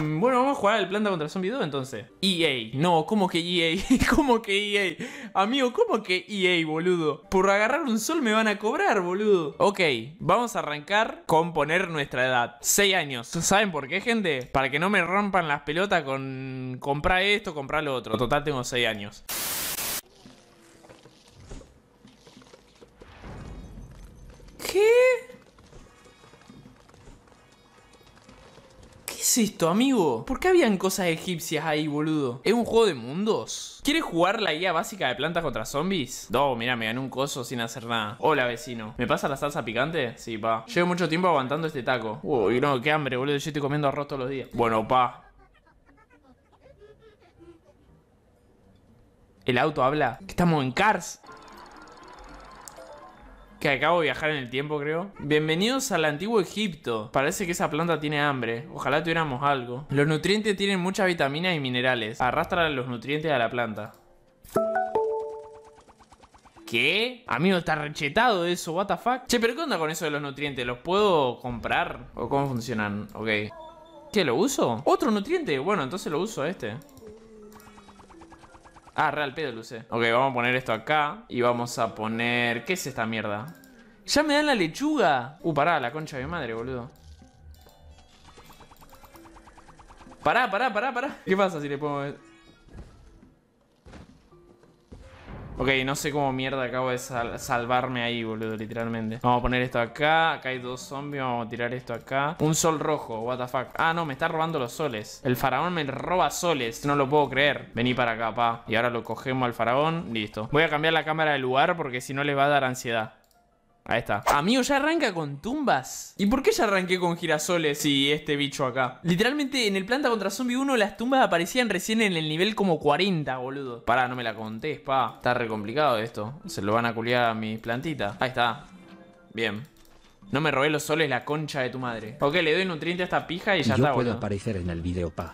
Mm, bueno, vamos a jugar el planta contra zombie 2 entonces. EA. No, ¿cómo que EA? ¿Cómo que EA? Amigo, ¿cómo que EA, boludo? Por agarrar un sol me van a cobrar, boludo. Ok, vamos a arrancar con poner nuestra edad. 6 años. ¿Saben por qué, gente? Para que no me rompan las pelotas con comprar esto, comprar lo otro. Total, tengo 6 años. es esto, amigo? ¿Por qué habían cosas egipcias ahí, boludo? ¿Es un juego de mundos? ¿Quieres jugar la guía básica de plantas contra zombies? No, mira, me gané un coso sin hacer nada. Hola, vecino. ¿Me pasa la salsa picante? Sí, pa. Llevo mucho tiempo aguantando este taco. Uy, no, qué hambre, boludo. Yo estoy comiendo arroz todos los días. Bueno, pa. ¿El auto habla? estamos en Cars? que acabo de viajar en el tiempo, creo. Bienvenidos al antiguo Egipto. Parece que esa planta tiene hambre. Ojalá tuviéramos algo. Los nutrientes tienen muchas vitaminas y minerales. Arrastra los nutrientes a la planta. ¿Qué? Amigo, está rechetado eso, what the fuck. Che, pero ¿qué onda con eso de los nutrientes? ¿Los puedo comprar? ¿O cómo funcionan? Ok. ¿Qué, lo uso? ¿Otro nutriente? Bueno, entonces lo uso este. Ah, real pedo luce. Ok, vamos a poner esto acá. Y vamos a poner... ¿Qué es esta mierda? ¡Ya me dan la lechuga! Uh, pará, la concha de mi madre, boludo. Pará, pará, pará, pará. ¿Qué pasa si le pongo... Ok, no sé cómo mierda acabo de salvarme ahí, boludo, literalmente. Vamos a poner esto acá. Acá hay dos zombies. Vamos a tirar esto acá. Un sol rojo, what the fuck. Ah, no, me está robando los soles. El faraón me roba soles. No lo puedo creer. Vení para acá, pa. Y ahora lo cogemos al faraón. Listo. Voy a cambiar la cámara de lugar porque si no les va a dar ansiedad. Ahí está. Amigo, ya arranca con tumbas. ¿Y por qué ya arranqué con girasoles y este bicho acá? Literalmente, en el Planta contra Zombie 1 las tumbas aparecían recién en el nivel como 40, boludo. Pará, no me la contés, pa. Está re complicado esto. Se lo van a culiar a mi plantita. Ahí está. Bien. No me robé los soles la concha de tu madre. Ok, le doy nutriente a esta pija y ya Yo puedo aparecer en el video, pa.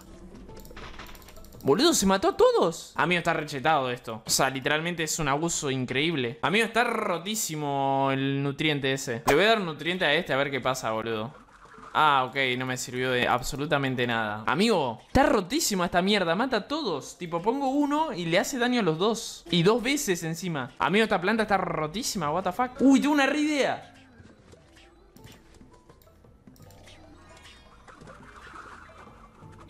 Boludo, se mató a todos. Amigo, está rechetado esto. O sea, literalmente es un abuso increíble. Amigo, está rotísimo el nutriente ese. Le voy a dar nutriente a este a ver qué pasa, boludo. Ah, ok, no me sirvió de absolutamente nada. Amigo, está rotísima esta mierda, mata a todos. Tipo, pongo uno y le hace daño a los dos. Y dos veces encima. Amigo, esta planta está rotísima, what the fuck. Uy, tengo una re idea.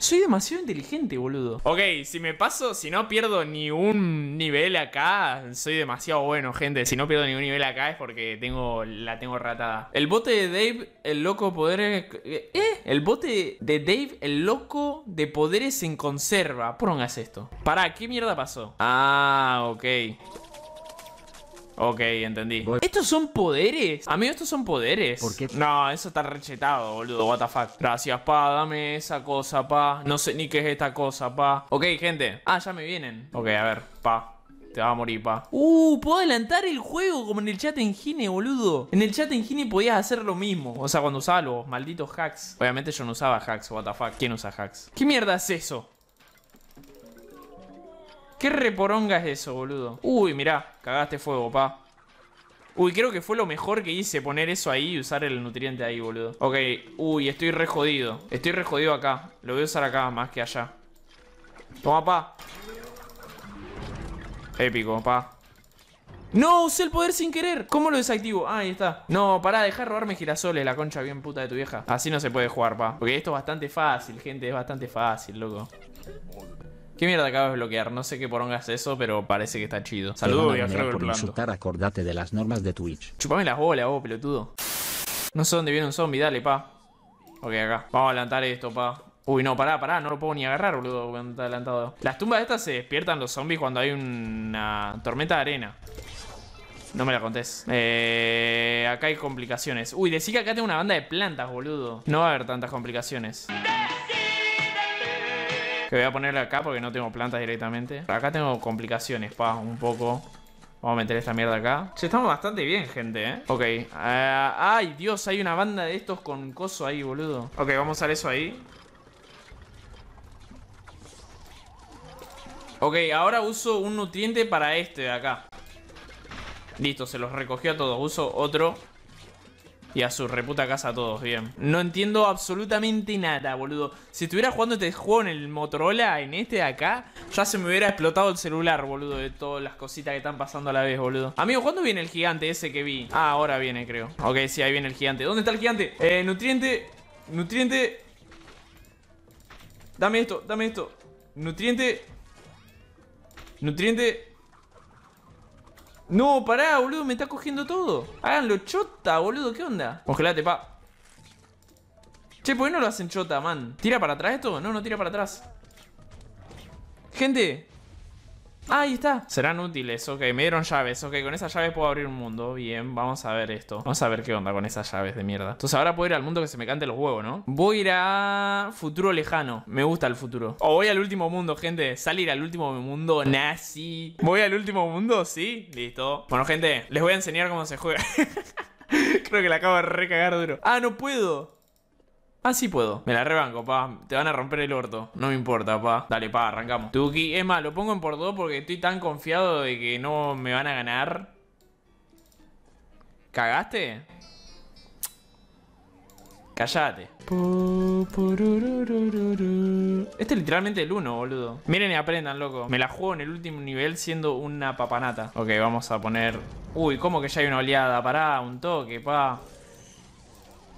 Soy demasiado inteligente, boludo. Ok, si me paso, si no pierdo ni un nivel acá, soy demasiado bueno, gente. Si no pierdo ni un nivel acá es porque tengo la tengo ratada. El bote de Dave, el loco poderes... ¿Eh? El bote de Dave, el loco de poderes en conserva. pongas esto? Pará, ¿qué mierda pasó? Ah, ok. Ok, entendí. ¿Estos son poderes? Amigo, estos son poderes. ¿Por qué? No, eso está rechetado, boludo. WTF Gracias, pa. Dame esa cosa, pa. No sé ni qué es esta cosa, pa. Ok, gente. Ah, ya me vienen. Ok, a ver, pa. Te va a morir, pa. Uh, puedo adelantar el juego como en el chat en Gine, boludo. En el chat en Gine podías hacer lo mismo. O sea, cuando usaba los malditos hacks. Obviamente yo no usaba hacks, what the ¿Quién usa hacks? ¿Qué mierda es eso? ¿Qué reporonga es eso, boludo? Uy, mirá, cagaste fuego, pa. Uy, creo que fue lo mejor que hice Poner eso ahí y usar el nutriente ahí, boludo Ok, uy, estoy re jodido Estoy re jodido acá, lo voy a usar acá más que allá Toma, pa Épico, pa ¡No! Usé el poder sin querer ¿Cómo lo desactivo? Ah, ahí está No, pará, dejar robarme girasoles La concha bien puta de tu vieja Así no se puede jugar, pa Porque esto es bastante fácil, gente Es bastante fácil, loco ¿Qué mierda acabas de bloquear? No sé qué porongas eso, pero parece que está chido. Saludos, viajero Por insultar, acordate de las normas de Twitch. Chupame las bolas, vos, pelotudo. No sé dónde viene un zombie, dale, pa. Ok, acá. Vamos a adelantar esto, pa. Uy, no, pará, pará, no lo puedo ni agarrar, boludo, cuando está adelantado. Las tumbas estas se despiertan los zombies cuando hay una tormenta de arena. No me la contés. Eh, acá hay complicaciones. Uy, decí que acá tengo una banda de plantas, boludo. No va a haber tantas complicaciones voy a ponerle acá porque no tengo plantas directamente. Acá tengo complicaciones, pa, un poco. Vamos a meter esta mierda acá. Che, estamos bastante bien, gente, ¿eh? Ok. Ah, ay, Dios, hay una banda de estos con coso ahí, boludo. Ok, vamos a usar eso ahí. Ok, ahora uso un nutriente para este de acá. Listo, se los recogió a todos. Uso otro. Y a su reputa casa todos, bien. No entiendo absolutamente nada, boludo. Si estuviera jugando este juego en el Motorola, en este de acá, ya se me hubiera explotado el celular, boludo, de todas las cositas que están pasando a la vez, boludo. Amigo, ¿cuándo viene el gigante ese que vi? Ah, ahora viene, creo. Ok, sí, ahí viene el gigante. ¿Dónde está el gigante? Eh, nutriente. Nutriente. Dame esto, dame esto. Nutriente. Nutriente. No, pará, boludo, me está cogiendo todo. Háganlo chota, boludo, ¿qué onda? Congelate, pa. Che, ¿por qué no lo hacen chota, man? ¿Tira para atrás esto? No, no tira para atrás. Gente, Ah, ahí está. Serán útiles, ok. Me dieron llaves, ok. Con esas llaves puedo abrir un mundo. Bien, vamos a ver esto. Vamos a ver qué onda con esas llaves de mierda. Entonces ahora puedo ir al mundo que se me cante los huevos, ¿no? Voy a ir a futuro lejano. Me gusta el futuro. O voy al último mundo, gente. Salir al último mundo nazi. ¿Voy al último mundo? Sí. Listo. Bueno, gente, les voy a enseñar cómo se juega. Creo que la acabo de recagar duro. Ah, no puedo. Ah, sí puedo. Me la rebanco, pa. Te van a romper el orto. No me importa, pa. Dale, pa, arrancamos. Tuki, es más, lo pongo en por dos porque estoy tan confiado de que no me van a ganar. ¿Cagaste? Callate Este es literalmente el uno, boludo. Miren y aprendan, loco. Me la juego en el último nivel siendo una papanata. Ok, vamos a poner... Uy, ¿cómo que ya hay una oleada? Pará, un toque, pa.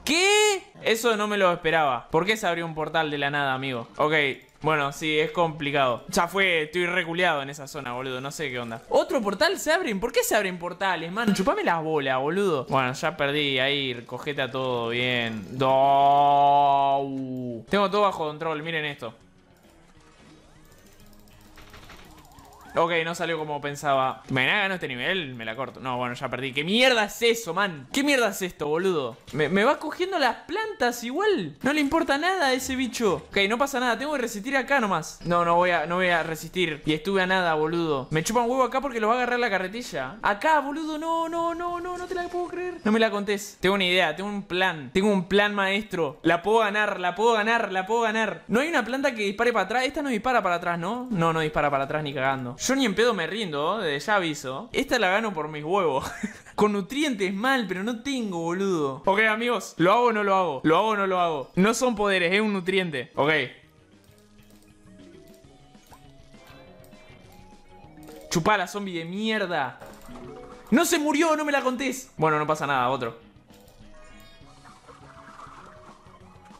¿Qué? Eso no me lo esperaba. ¿Por qué se abrió un portal de la nada, amigo? Ok, bueno, sí, es complicado. Ya fue, estoy reculeado en esa zona, boludo. No sé qué onda. ¿Otro portal se abren? ¿Por qué se abren portales, man? Chupame las bolas, boludo. Bueno, ya perdí. Ahí, a todo bien. Tengo todo bajo control, miren esto. Ok, no salió como pensaba. Me gano este nivel, me la corto. No, bueno, ya perdí. ¿Qué mierda es eso, man? ¿Qué mierda es esto, boludo? Me, va cogiendo las plantas igual. No le importa nada a ese bicho. Ok, no pasa nada. Tengo que resistir acá nomás. No, no voy a, no voy a resistir. Y estuve a nada, boludo. Me chupa un huevo acá porque lo va a agarrar la carretilla. Acá, boludo. No, no, no, no. No te la puedo creer. No me la contés. Tengo una idea. Tengo un plan. Tengo un plan, maestro. La puedo ganar, la puedo ganar, la puedo ganar. No hay una planta que dispare para atrás. Esta no dispara para atrás, ¿no? No, no dispara para atrás ni cagando. Yo ni en pedo me rindo, desde ¿eh? ya aviso. Esta la gano por mis huevos. Con nutrientes mal, pero no tengo, boludo. Ok, amigos, lo hago o no lo hago. Lo hago o no lo hago. No son poderes, es un nutriente. Ok. la zombie de mierda. No se murió, no me la contés. Bueno, no pasa nada, otro.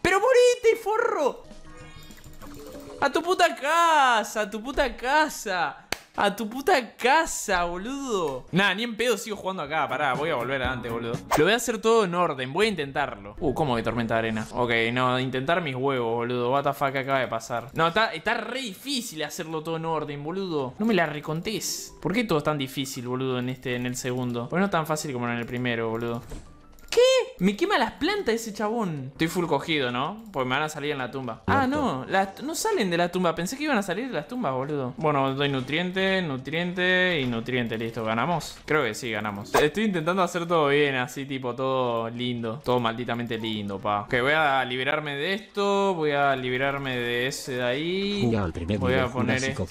¡Pero morite, forro! ¡A tu puta casa! ¡A tu puta casa! A tu puta casa, boludo. Nah, ni en pedo sigo jugando acá. Pará, voy a volver adelante, boludo. Lo voy a hacer todo en orden. Voy a intentarlo. Uh, ¿cómo que tormenta de arena? Ok, no, intentar mis huevos, boludo. What the acaba de pasar. No, está, re difícil hacerlo todo en orden, boludo. No me la recontés. ¿Por qué todo es tan difícil, boludo, en este, en el segundo? Pues no tan fácil como en el primero, boludo. Me quema las plantas ese chabón. Estoy full cogido, ¿no? Porque me van a salir en la tumba. Ah, no. no salen de la tumba. Pensé que iban a salir de las tumbas, boludo. Bueno, doy nutriente, nutriente y nutriente. Listo, ganamos. Creo que sí, ganamos. Estoy intentando hacer todo bien, así tipo todo lindo. Todo malditamente lindo, pa. Ok, voy a liberarme de esto. Voy a liberarme de ese de ahí. voy a poner esto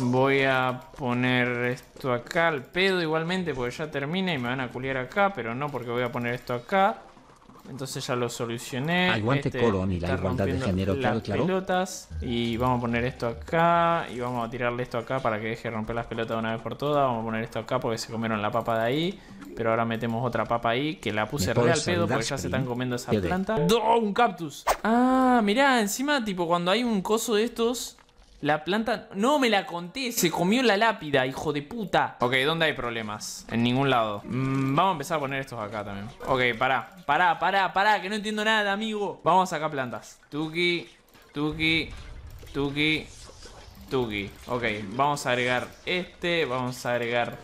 Voy a poner esto acá al pedo igualmente porque ya termina y me van a culiar acá, pero no porque porque voy a poner esto acá. Entonces ya lo solucioné. Hay ah, guante este color la igualdad de género, claro, claro. Y vamos a poner esto acá. Y vamos a tirarle esto acá para que deje romper las pelotas de una vez por todas. Vamos a poner esto acá porque se comieron la papa de ahí. Pero ahora metemos otra papa ahí que la puse real pedo porque ya se están comiendo esa planta. ¡Do! un cactus! Ah, mirá, encima, tipo, cuando hay un coso de estos, la planta. No me la conté, se comió la lápida, hijo de puta. Ok, ¿dónde hay problemas? En ningún lado. Mm, vamos a empezar a poner estos acá también. Ok, pará, pará, pará, pará, que no entiendo nada, amigo. Vamos a sacar plantas. Tuki, tuki, tuki, tuki. Ok, vamos a agregar este, vamos a agregar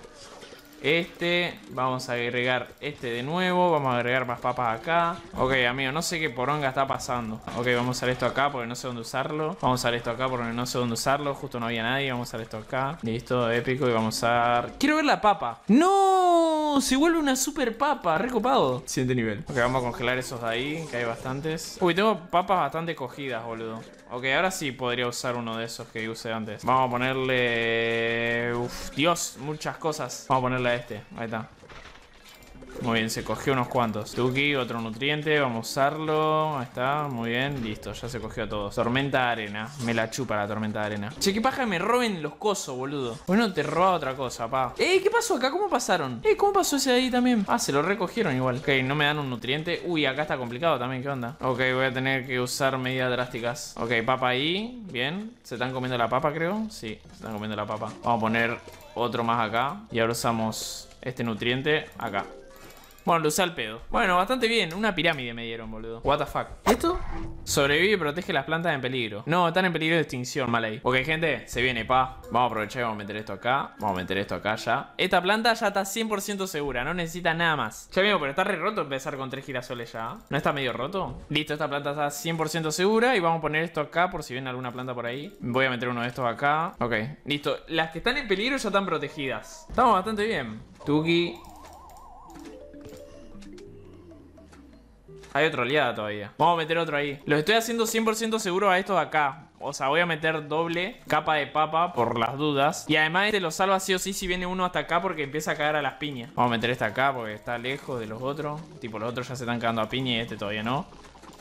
este, vamos a agregar este de nuevo, vamos a agregar más papas acá Ok amigo, no sé qué poronga está pasando Ok, vamos a usar esto acá porque no sé dónde usarlo Vamos a usar esto acá porque no sé dónde usarlo, justo no había nadie Vamos a usar esto acá, listo, épico y vamos a ¡Quiero ver la papa! ¡No! Se vuelve una super papa, recopado Siguiente nivel Ok, vamos a congelar esos de ahí, que hay bastantes Uy, tengo papas bastante cogidas, boludo Ok, ahora sí podría usar uno de esos que usé antes. Vamos a ponerle... Uf, Dios, muchas cosas. Vamos a ponerle a este. Ahí está. Muy bien, se cogió unos cuantos. Tuki, otro nutriente, vamos a usarlo. Ahí está, muy bien, listo, ya se cogió a todos. Tormenta de arena, me la chupa la tormenta de arena. Che, qué paja me roben los cosos, boludo. Bueno, te roba otra cosa, pa. Eh, ¿qué pasó acá? ¿Cómo pasaron? Eh, ¿cómo pasó ese de ahí también? Ah, se lo recogieron igual. Ok, no me dan un nutriente. Uy, acá está complicado también, ¿qué onda? Ok, voy a tener que usar medidas drásticas. Ok, papa ahí, bien. Se están comiendo la papa, creo. Sí, se están comiendo la papa. Vamos a poner otro más acá. Y ahora usamos este nutriente acá. Bueno, lo usé al pedo. Bueno, bastante bien. Una pirámide me dieron, boludo. What the fuck. ¿Esto? Sobrevive y protege las plantas en peligro. No, están en peligro de extinción, mal ahí. Ok, gente, se viene, pa. Vamos a aprovechar y vamos a meter esto acá. Vamos a meter esto acá ya. Esta planta ya está 100% segura, no necesita nada más. Ya vimos, pero está re roto empezar con tres girasoles ya. ¿No está medio roto? Listo, esta planta está 100% segura y vamos a poner esto acá por si viene alguna planta por ahí. Voy a meter uno de estos acá. Ok, listo. Las que están en peligro ya están protegidas. Estamos bastante bien. Tuki, Hay otro oleada todavía. Vamos a meter otro ahí. Lo estoy haciendo 100% seguro a estos de acá. O sea, voy a meter doble capa de papa por las dudas. Y además este lo salva sí o sí si viene uno hasta acá porque empieza a caer a las piñas. Vamos a meter este acá porque está lejos de los otros. Tipo, los otros ya se están cagando a piña y este todavía no.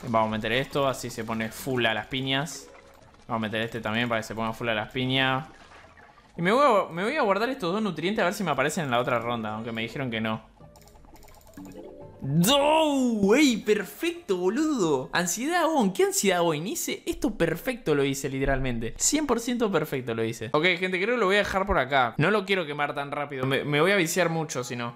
Vamos a meter esto, así se pone full a las piñas. Vamos a meter este también para que se ponga full a las piñas. Y me voy a guardar estos dos nutrientes a ver si me aparecen en la otra ronda, aunque me dijeron que no. ¡No! ¡Ey! ¡Perfecto, boludo! Ansiedad, aún ¿Qué ansiedad, hoy Hice esto perfecto lo hice, literalmente. 100% perfecto lo hice. Ok, gente, creo que lo voy a dejar por acá. No lo quiero quemar tan rápido. me voy a viciar mucho, si no.